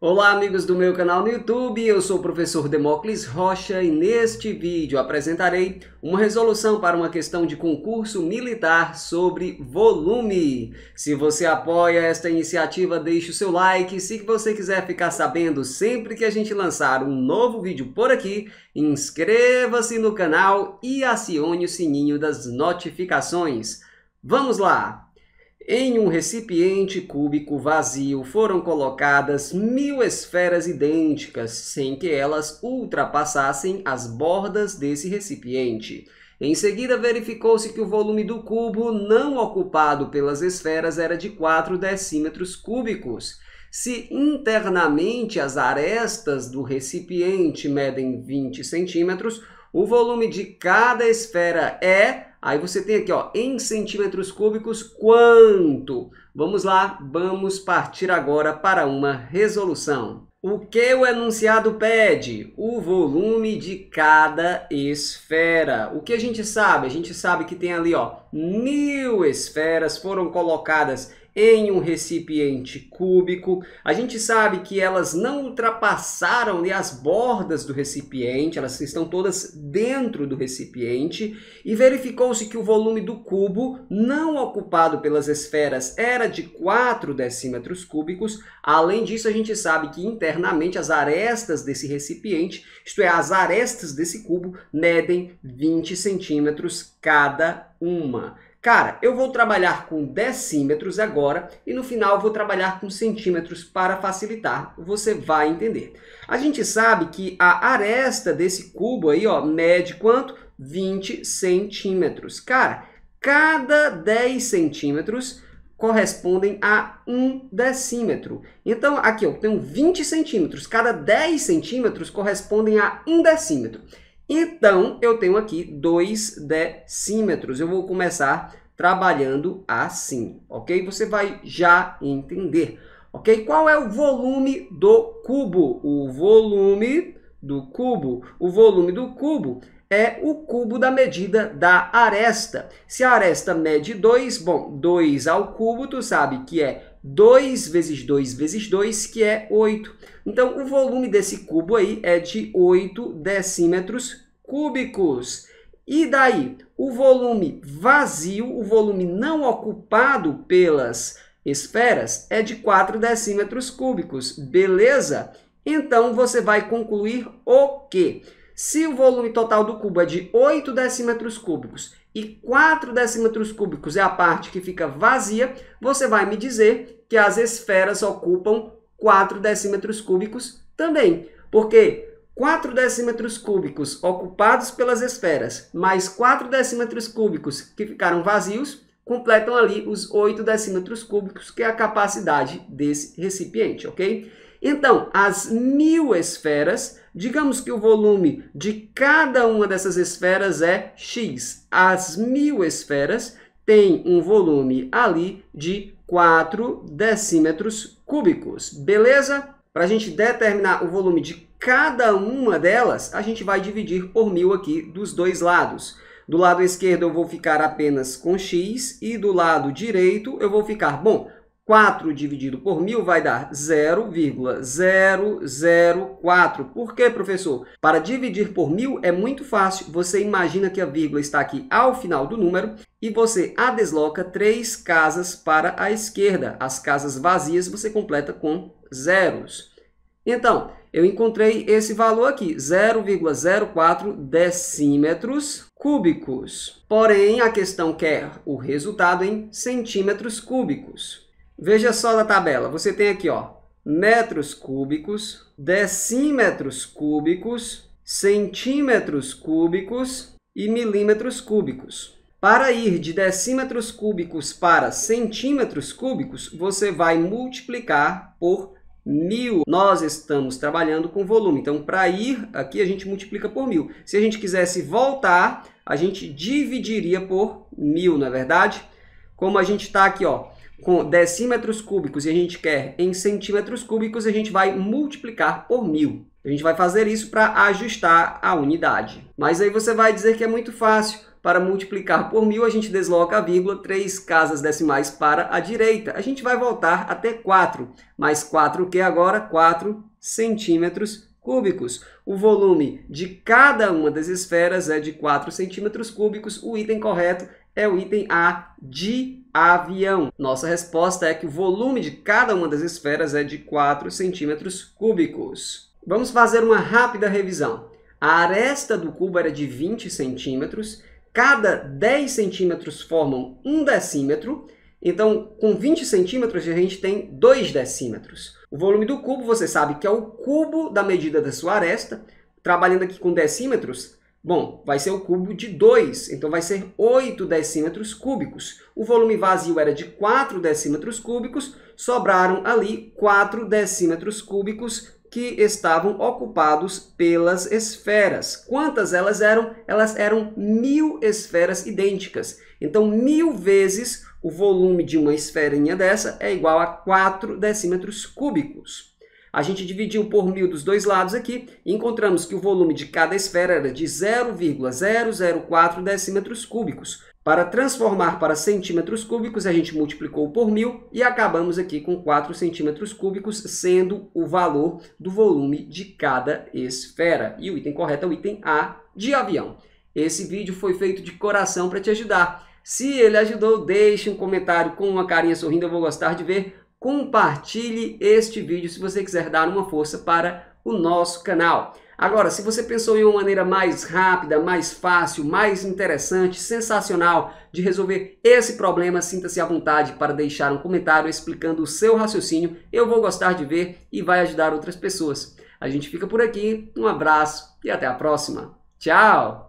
Olá amigos do meu canal no YouTube, eu sou o professor Demócles Rocha e neste vídeo apresentarei uma resolução para uma questão de concurso militar sobre volume. Se você apoia esta iniciativa, deixe o seu like. Se você quiser ficar sabendo sempre que a gente lançar um novo vídeo por aqui, inscreva-se no canal e acione o sininho das notificações. Vamos lá! Em um recipiente cúbico vazio foram colocadas mil esferas idênticas, sem que elas ultrapassassem as bordas desse recipiente. Em seguida, verificou-se que o volume do cubo não ocupado pelas esferas era de 4 decímetros cúbicos. Se internamente as arestas do recipiente medem 20 centímetros, o volume de cada esfera é Aí você tem aqui, ó, em centímetros cúbicos, quanto? Vamos lá, vamos partir agora para uma resolução. O que o enunciado pede? O volume de cada esfera. O que a gente sabe? A gente sabe que tem ali, ó, mil esferas foram colocadas em um recipiente cúbico. A gente sabe que elas não ultrapassaram né, as bordas do recipiente, elas estão todas dentro do recipiente e verificou-se que o volume do cubo não ocupado pelas esferas era de 4 decímetros cúbicos. Além disso, a gente sabe que internamente as arestas desse recipiente, isto é, as arestas desse cubo, medem 20 centímetros cada uma. Cara, eu vou trabalhar com decímetros agora e no final vou trabalhar com centímetros para facilitar. Você vai entender. A gente sabe que a aresta desse cubo aí, ó, mede quanto? 20 centímetros. Cara, cada 10 centímetros correspondem a um decímetro. Então, aqui eu tenho 20 centímetros. Cada 10 centímetros correspondem a um decímetro. Então, eu tenho aqui dois decímetros. Eu vou começar trabalhando assim, ok? Você vai já entender, ok? Qual é o volume do cubo? O volume do cubo. O volume do cubo é o cubo da medida da aresta. Se a aresta mede 2, bom, 2 ao cubo, tu sabe que é 2 vezes 2 vezes 2, que é 8. Então, o volume desse cubo aí é de 8 decímetros cúbicos. E daí, o volume vazio, o volume não ocupado pelas esferas, é de 4 decímetros cúbicos, beleza? Então, você vai concluir o quê? Se o volume total do cubo é de 8 decímetros cúbicos e 4 decímetros cúbicos é a parte que fica vazia, você vai me dizer que as esferas ocupam 4 decímetros cúbicos também. Porque 4 decímetros cúbicos ocupados pelas esferas, mais 4 decímetros cúbicos que ficaram vazios, completam ali os 8 decímetros cúbicos, que é a capacidade desse recipiente, ok? Então, as mil esferas Digamos que o volume de cada uma dessas esferas é x. As mil esferas têm um volume ali de 4 decímetros cúbicos, beleza? Para a gente determinar o volume de cada uma delas, a gente vai dividir por mil aqui dos dois lados. Do lado esquerdo eu vou ficar apenas com x e do lado direito eu vou ficar, bom, 4 dividido por 1.000 vai dar 0,004. Por quê, professor? Para dividir por 1.000 é muito fácil. Você imagina que a vírgula está aqui ao final do número e você a desloca três casas para a esquerda. As casas vazias você completa com zeros. Então, eu encontrei esse valor aqui, 0,04 decímetros cúbicos. Porém, a questão quer o resultado em centímetros cúbicos. Veja só da tabela. Você tem aqui, ó, metros cúbicos, decímetros cúbicos, centímetros cúbicos e milímetros cúbicos. Para ir de decímetros cúbicos para centímetros cúbicos, você vai multiplicar por mil. Nós estamos trabalhando com volume, então para ir aqui a gente multiplica por mil. Se a gente quisesse voltar, a gente dividiria por mil, não é verdade? Como a gente está aqui, ó, com decímetros cúbicos e a gente quer em centímetros cúbicos, a gente vai multiplicar por mil. A gente vai fazer isso para ajustar a unidade. Mas aí você vai dizer que é muito fácil. Para multiplicar por mil, a gente desloca a vírgula três casas decimais para a direita. A gente vai voltar até 4. Mais 4 o que agora? 4 centímetros cúbicos. O volume de cada uma das esferas é de 4 centímetros cúbicos. O item correto é o item A de avião. Nossa resposta é que o volume de cada uma das esferas é de 4 centímetros cúbicos. Vamos fazer uma rápida revisão. A aresta do cubo era de 20 centímetros, cada 10 centímetros formam um decímetro, então com 20 centímetros a gente tem 2 decímetros. O volume do cubo você sabe que é o cubo da medida da sua aresta, trabalhando aqui com decímetros, Bom, vai ser o cubo de 2, então vai ser 8 decímetros cúbicos. O volume vazio era de 4 decímetros cúbicos, sobraram ali 4 decímetros cúbicos que estavam ocupados pelas esferas. Quantas elas eram? Elas eram mil esferas idênticas. Então, mil vezes o volume de uma esferinha dessa é igual a 4 decímetros cúbicos. A gente dividiu por mil dos dois lados aqui e encontramos que o volume de cada esfera era de 0,004 decímetros cúbicos. Para transformar para centímetros cúbicos, a gente multiplicou por mil e acabamos aqui com 4 centímetros cúbicos, sendo o valor do volume de cada esfera. E o item correto é o item A de avião. Esse vídeo foi feito de coração para te ajudar. Se ele ajudou, deixe um comentário com uma carinha sorrindo, eu vou gostar de ver compartilhe este vídeo se você quiser dar uma força para o nosso canal. Agora, se você pensou em uma maneira mais rápida, mais fácil, mais interessante, sensacional de resolver esse problema, sinta-se à vontade para deixar um comentário explicando o seu raciocínio. Eu vou gostar de ver e vai ajudar outras pessoas. A gente fica por aqui, um abraço e até a próxima. Tchau!